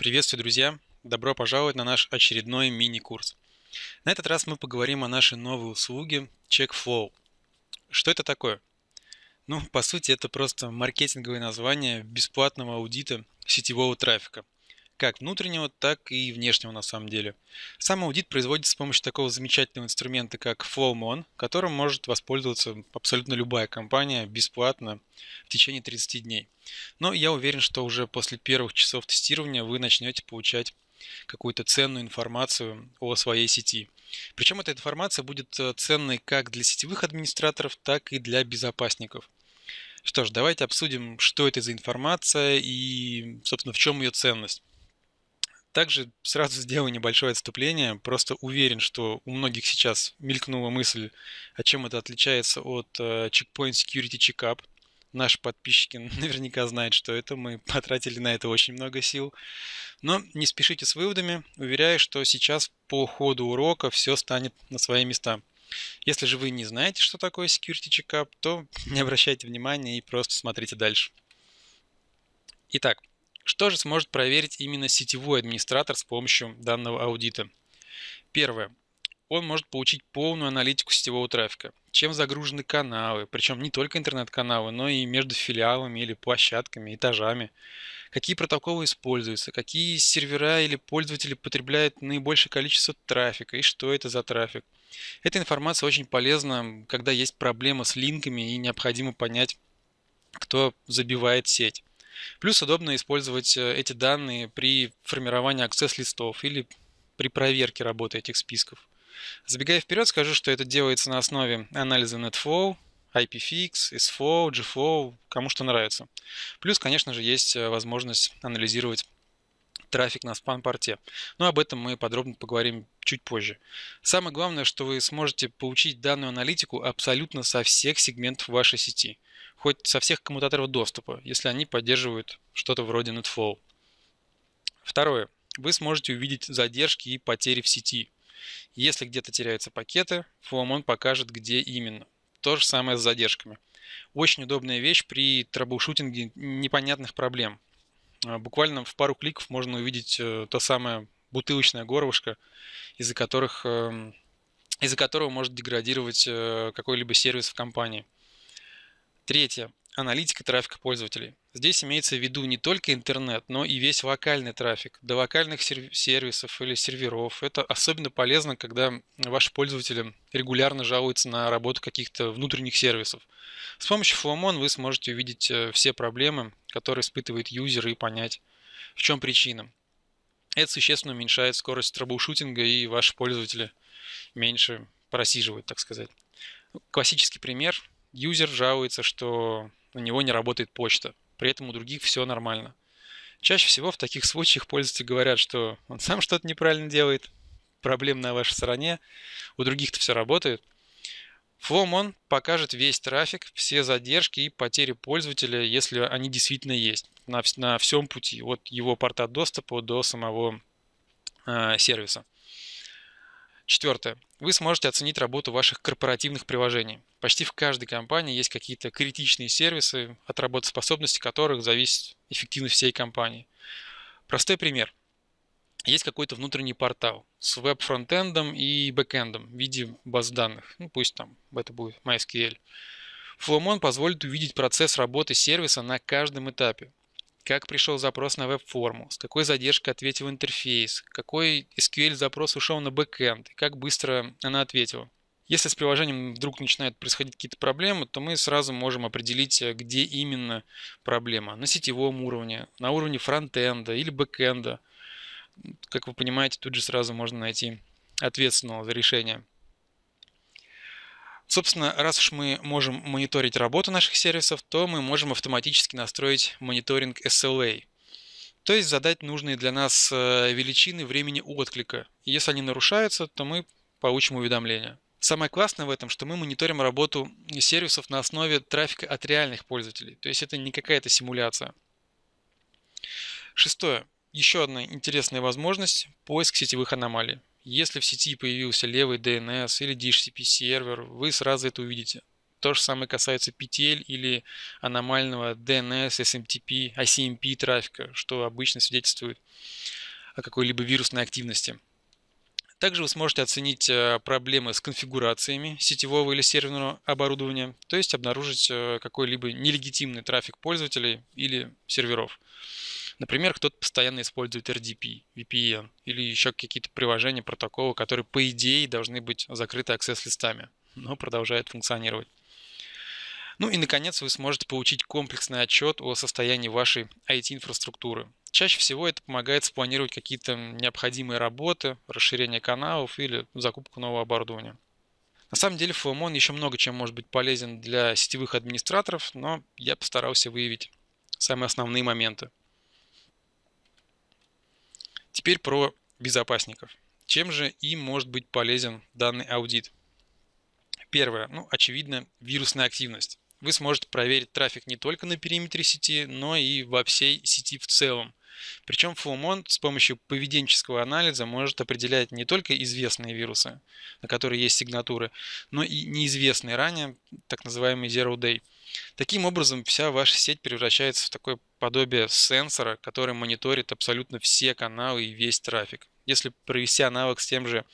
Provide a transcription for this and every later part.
Приветствую, друзья! Добро пожаловать на наш очередной мини-курс. На этот раз мы поговорим о нашей новой услуге CheckFlow. Что это такое? Ну, по сути, это просто маркетинговое название бесплатного аудита сетевого трафика – как внутреннего, так и внешнего на самом деле. Сам аудит производится с помощью такого замечательного инструмента, как FlowMon, которым может воспользоваться абсолютно любая компания бесплатно в течение 30 дней. Но я уверен, что уже после первых часов тестирования вы начнете получать какую-то ценную информацию о своей сети. Причем эта информация будет э, ценной как для сетевых администраторов, так и для безопасников. Что ж, давайте обсудим, что это за информация и, собственно, в чем ее ценность. Также сразу сделаю небольшое отступление. Просто уверен, что у многих сейчас мелькнула мысль, о а чем это отличается от э, Checkpoint Security Checkup. Наши подписчики наверняка знают, что это. Мы потратили на это очень много сил. Но не спешите с выводами. Уверяю, что сейчас по ходу урока все станет на свои места. Если же вы не знаете, что такое Security Checkup, то не обращайте внимания и просто смотрите дальше. Итак, что же сможет проверить именно сетевой администратор с помощью данного аудита? Первое. Он может получить полную аналитику сетевого трафика. Чем загружены каналы, причем не только интернет-каналы, но и между филиалами или площадками, этажами. Какие протоколы используются, какие сервера или пользователи потребляют наибольшее количество трафика и что это за трафик. Эта информация очень полезна, когда есть проблема с линками и необходимо понять, кто забивает сеть. Плюс удобно использовать э, эти данные при формировании аксесс-листов или при проверке работы этих списков. Забегая вперед, скажу, что это делается на основе анализа NetFlow, IPFix, SFO, GFO, кому что нравится. Плюс, конечно же, есть э, возможность анализировать трафик на спан-порте. Но об этом мы подробно поговорим чуть позже. Самое главное, что вы сможете получить данную аналитику абсолютно со всех сегментов вашей сети – хоть со всех коммутаторов доступа, если они поддерживают что-то вроде NetFlow. Второе. Вы сможете увидеть задержки и потери в сети. Если где-то теряются пакеты, Flowmon покажет, где именно. То же самое с задержками. Очень удобная вещь при трэблшутинге непонятных проблем. А, буквально в пару кликов можно увидеть э, то самое бутылочное горлышко, из-за которых эм, из-за которого может деградировать э, какой-либо сервис в компании. Третье. Аналитика трафика пользователей. Здесь имеется в виду не только интернет, но и весь локальный трафик до локальных сервисов или серверов. Это особенно полезно, когда ваши пользователи регулярно жалуются на работу каких-то внутренних сервисов. С помощью Flowmon вы сможете увидеть э, все проблемы, которые испытывает юзер и понять, в чем причина. Это существенно уменьшает скорость трэблшутинга и ваши пользователи меньше просиживают, так сказать. Классический пример Юзер жалуется, что у него не работает почта. При этом у других все нормально. Чаще всего в таких случаях пользователи говорят, что он сам что-то неправильно делает, проблем на вашей стороне, у других-то все работает. Флом он покажет весь трафик, все задержки и потери пользователя, если они действительно есть на, на всем пути, от его порта доступа до самого э, сервиса. Четвертое. Вы сможете оценить работу ваших корпоративных приложений. Почти в каждой компании есть какие-то критичные сервисы, от работоспособности которых зависит эффективность всей компании. Простой пример. Есть какой-то внутренний портал с веб-фронтендом и бэкендом в виде баз данных. Ну, пусть там это будет MySQL. Flowmon позволит увидеть процесс работы сервиса на каждом этапе, как пришел запрос на веб-форму, с какой задержкой ответил интерфейс, какой SQL-запрос ушел на бэкэнд и как быстро она ответила. Если с приложением вдруг начинают происходить какие-то проблемы, то мы сразу можем определить, э, где именно проблема. На сетевом уровне, на уровне фронтенда или бэкенда. Как вы понимаете, тут же сразу можно найти ответственного за решение. Собственно, раз уж мы можем мониторить работу наших сервисов, то мы можем автоматически настроить мониторинг SLA, то есть задать нужные для нас э, величины времени отклика. Если они нарушаются, то мы получим уведомления. Самое классное в этом, что мы мониторим работу сервисов на основе трафика от реальных пользователей. То есть это не какая-то симуляция. Шестое. Еще одна интересная возможность – поиск сетевых аномалий. Если в сети появился левый DNS или DHCP сервер, вы сразу это увидите. То же самое касается петель или аномального DNS, SMTP, ICMP трафика, что обычно свидетельствует о какой-либо вирусной активности. Также вы сможете оценить э, проблемы с конфигурациями сетевого или серверного оборудования, то есть обнаружить э, какой-либо нелегитимный трафик пользователей или серверов. Например, кто-то постоянно использует RDP, VPN или еще какие-то приложения, протокола, которые, по идее, должны быть закрыты аксесс-листами, но продолжают функционировать. Ну и, наконец, вы сможете получить комплексный отчет о состоянии вашей IT-инфраструктуры. Чаще всего это помогает спланировать какие-то необходимые работы, расширение каналов или закупку нового оборудования. На самом деле FOMON эм еще много чем может быть полезен для сетевых администраторов, но я постарался выявить самые основные моменты. Теперь про безопасников. Чем же им может быть полезен данный аудит? Первое. Ну, очевидно, вирусная активность. Вы сможете проверить трафик не только на периметре сети, но и во всей сети в целом. Причем Фулмон с помощью поведенческого анализа может определять не только известные вирусы, на которые есть сигнатуры, но и неизвестные ранее, так называемый Zero Day. Таким образом, вся ваша сеть превращается в такое подобие сенсора, который мониторит абсолютно все каналы и весь трафик. Если провести аналог с тем же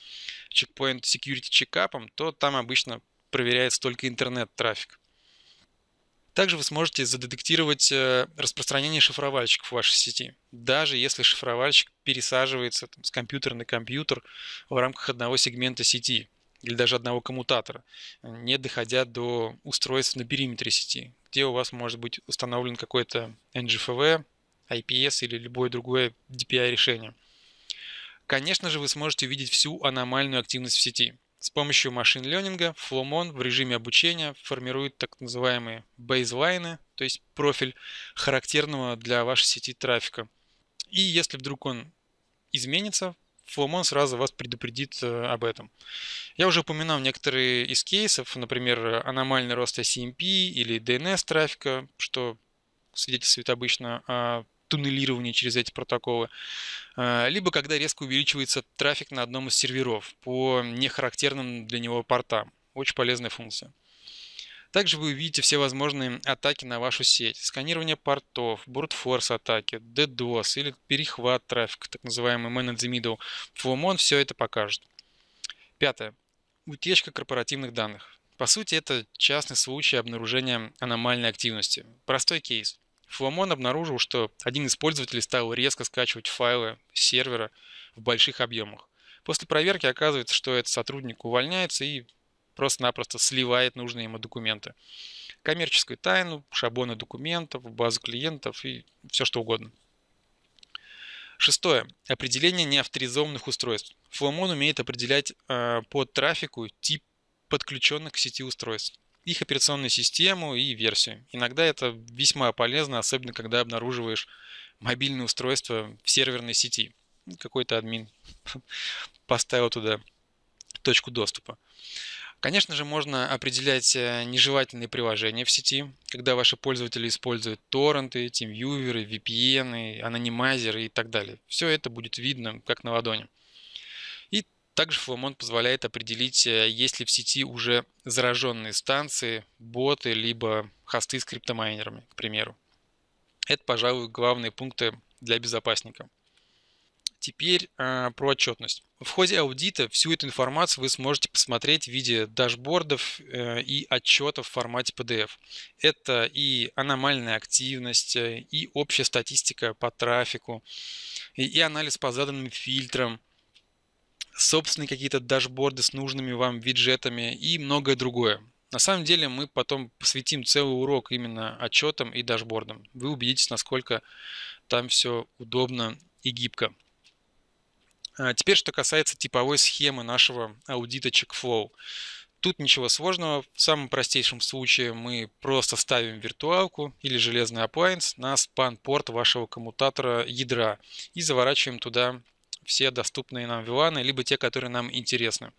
Checkpoint Security Checkup, то там обычно проверяется только интернет-трафик. Также вы сможете задетектировать э, распространение шифровальщиков в вашей сети, даже если шифровальщик пересаживается там, с компьютера на компьютер в рамках одного сегмента сети или даже одного коммутатора, не доходя до устройств на периметре сети, где у вас может быть установлен какой-то NGFV, IPS или любое другое DPI решение. Конечно же, вы сможете увидеть всю аномальную активность в сети – с помощью машин-ленинга Flomon в режиме обучения формирует так называемые бейзлайны, то есть профиль характерного для вашей сети трафика. И если вдруг он изменится, Фломон сразу вас предупредит э, об этом. Я уже упоминал некоторые из кейсов, например, аномальный рост SMP эм или DNS трафика, что свидетельствует обычно о туннелирования через эти протоколы, э, либо когда резко увеличивается трафик на одном из серверов по нехарактерным для него портам. Очень полезная функция. Также вы увидите все возможные атаки на вашу сеть. Сканирование портов, брутфорс атаки, DDoS или перехват трафика, так называемый man in the middle. Фломон все это покажет. Пятое. Утечка корпоративных данных. По сути, это частный случай обнаружения аномальной активности. Простой кейс. Фламон обнаружил, что один из пользователей стал резко скачивать файлы с сервера в больших объемах. После проверки оказывается, что этот сотрудник увольняется и просто-напросто сливает нужные ему документы. Коммерческую тайну, шаблоны документов, базу клиентов и все что угодно. Шестое. Определение неавторизованных устройств. Фламон умеет определять э, по трафику тип подключенных к сети устройств их операционную систему и версию. Иногда это весьма полезно, особенно когда обнаруживаешь мобильное устройство в серверной сети. Ну, какой-то админ поставил туда точку доступа. Конечно же, можно определять э, нежелательные приложения в сети, когда ваши пользователи используют торренты, TeamViewer, VPN, анонимайзеры и так далее. Все это будет видно как на ладони. Также фломон позволяет определить, э, есть ли в сети уже зараженные станции, боты, либо хосты с криптомайнерами, к примеру. Это, пожалуй, главные пункты для безопасника. Теперь э, про отчетность. В ходе аудита всю эту информацию вы сможете посмотреть в виде дашбордов э, и отчетов в формате PDF. Это и аномальная активность, э, и общая статистика по трафику, и, и анализ по заданным фильтрам, собственные какие-то дашборды с нужными вам виджетами и многое другое. На самом деле мы потом посвятим целый урок именно отчетам и дашбордам. Вы убедитесь, насколько там все удобно и гибко. А теперь, что касается типовой схемы нашего аудита Checkflow. Тут ничего сложного. В самом простейшем случае мы просто ставим виртуалку или железный appliance на span порт вашего коммутатора ядра и заворачиваем туда все доступные нам виланы, либо те, которые нам интересны.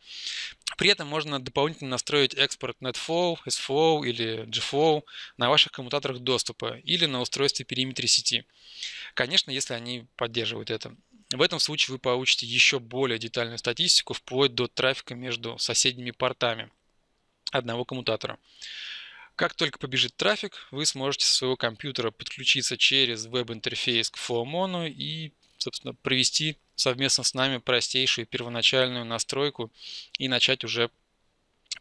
При этом можно дополнительно настроить экспорт NetFlow, SFlow или GFlow на ваших коммутаторах доступа или на устройстве периметре сети. Конечно, если они поддерживают это. В этом случае вы получите еще более детальную статистику вплоть до трафика между соседними портами одного коммутатора. Как только побежит трафик, вы сможете со своего компьютера подключиться через веб-интерфейс к Flowmono и собственно, провести совместно с нами простейшую первоначальную настройку и начать уже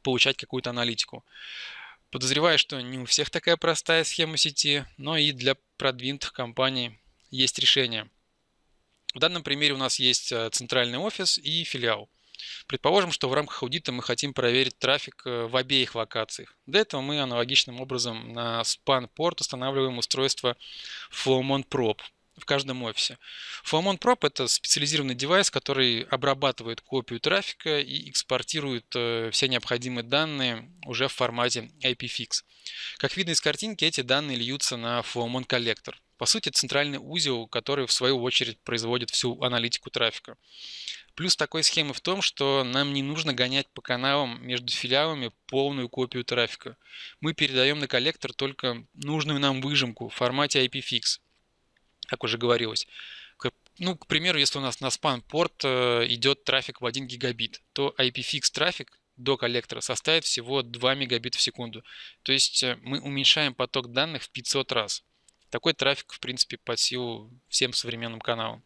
получать какую-то аналитику. Подозреваю, что не у всех такая простая схема сети, но и для продвинутых компаний есть решение. В данном примере у нас есть э, центральный офис и филиал. Предположим, что в рамках аудита мы хотим проверить трафик э, в обеих локациях. Для этого мы аналогичным образом на SPAN-порт устанавливаем устройство Flowmon Probe – в каждом офисе. Фламон Prop – это специализированный девайс, который обрабатывает копию трафика и экспортирует э, все необходимые данные уже в формате IPFix. Как видно из картинки, эти данные льются на Flamon Collector. По сути, центральный узел, который в свою очередь производит всю аналитику трафика. Плюс такой схемы в том, что нам не нужно гонять по каналам между филиалами полную копию трафика. Мы передаем на коллектор только нужную нам выжимку в формате IPFix, как уже говорилось. Ну, к примеру, если у нас на спан-порт э, идет трафик в 1 гигабит, то IPFix трафик до коллектора составит всего 2 мегабита в секунду. То есть э, мы уменьшаем поток данных в 500 раз. Такой трафик, в принципе, под силу всем современным каналам.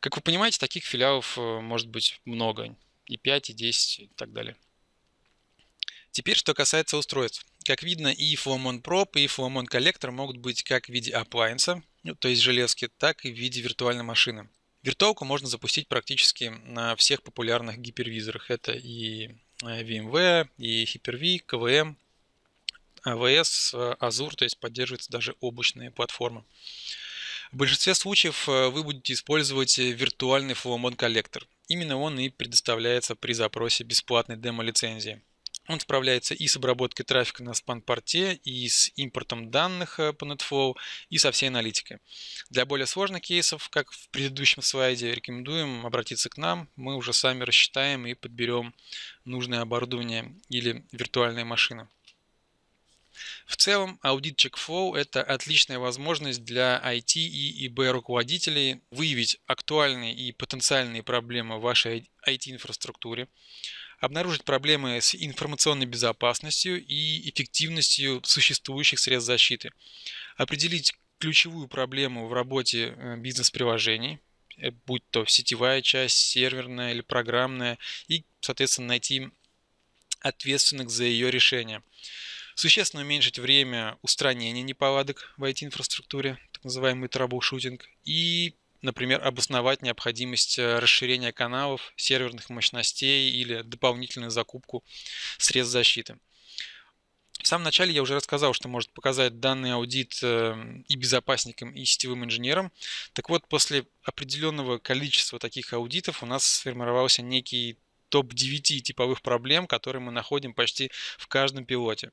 Как вы понимаете, таких филиалов э, может быть много. И 5, и 10, и так далее. Теперь, что касается устройств. Как видно, и Flowmon Prop, и Flowmon Collector могут быть как в виде appliance, ну, то есть железки, так и в виде виртуальной машины. Виртуалку можно запустить практически на всех популярных гипервизорах. Это и э, VMware, и Hyper-V, KVM, AWS, Azure, то есть поддерживаются даже облачные платформы. В большинстве случаев э, вы будете использовать виртуальный Flowmon коллектор. Именно он и предоставляется при запросе бесплатной демо-лицензии. Он справляется и с обработкой трафика на спан-порте, и с импортом данных э, по NetFlow, и со всей аналитикой. Для более сложных кейсов, как в предыдущем слайде, рекомендуем обратиться к нам. Мы уже сами рассчитаем и подберем нужное оборудование или виртуальные машины. В целом, аудит CheckFlow – это отличная возможность для IT и ИБ руководителей выявить актуальные и потенциальные проблемы в вашей IT-инфраструктуре, обнаружить проблемы с информационной безопасностью и эффективностью существующих средств защиты, определить ключевую проблему в работе э, бизнес-приложений, э, будь то сетевая часть, серверная или программная, и, соответственно, найти ответственных за ее решение. Существенно уменьшить время устранения неполадок в IT-инфраструктуре, так называемый troubleshooting, и например, обосновать необходимость э, расширения каналов, серверных мощностей или дополнительную закупку средств защиты. В самом начале я уже рассказал, что может показать данный аудит эм, и безопасникам, и сетевым инженерам. Так вот, после определенного количества таких аудитов у нас сформировался некий топ-9 типовых проблем, которые мы находим почти в каждом пилоте.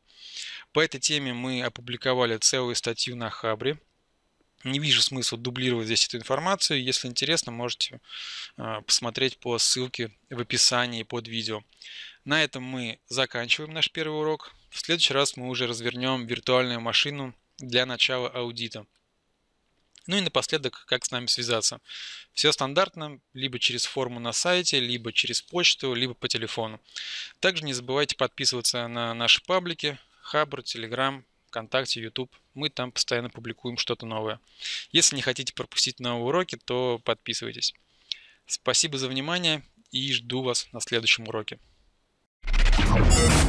По этой теме мы опубликовали целую статью на Хабре. Не вижу смысла дублировать здесь эту информацию. Если интересно, можете а, посмотреть по ссылке в описании под видео. На этом мы заканчиваем наш первый урок. В следующий раз мы уже развернем виртуальную машину для начала аудита. Ну и напоследок, как с нами связаться. Все стандартно, либо через форму на сайте, либо через почту, либо по телефону. Также не забывайте подписываться на наши паблики, Хабр, Телеграм, ВКонтакте, YouTube. Мы там постоянно публикуем что-то новое. Если не хотите пропустить новые уроки, то подписывайтесь. Спасибо за внимание и жду вас на следующем уроке. thank you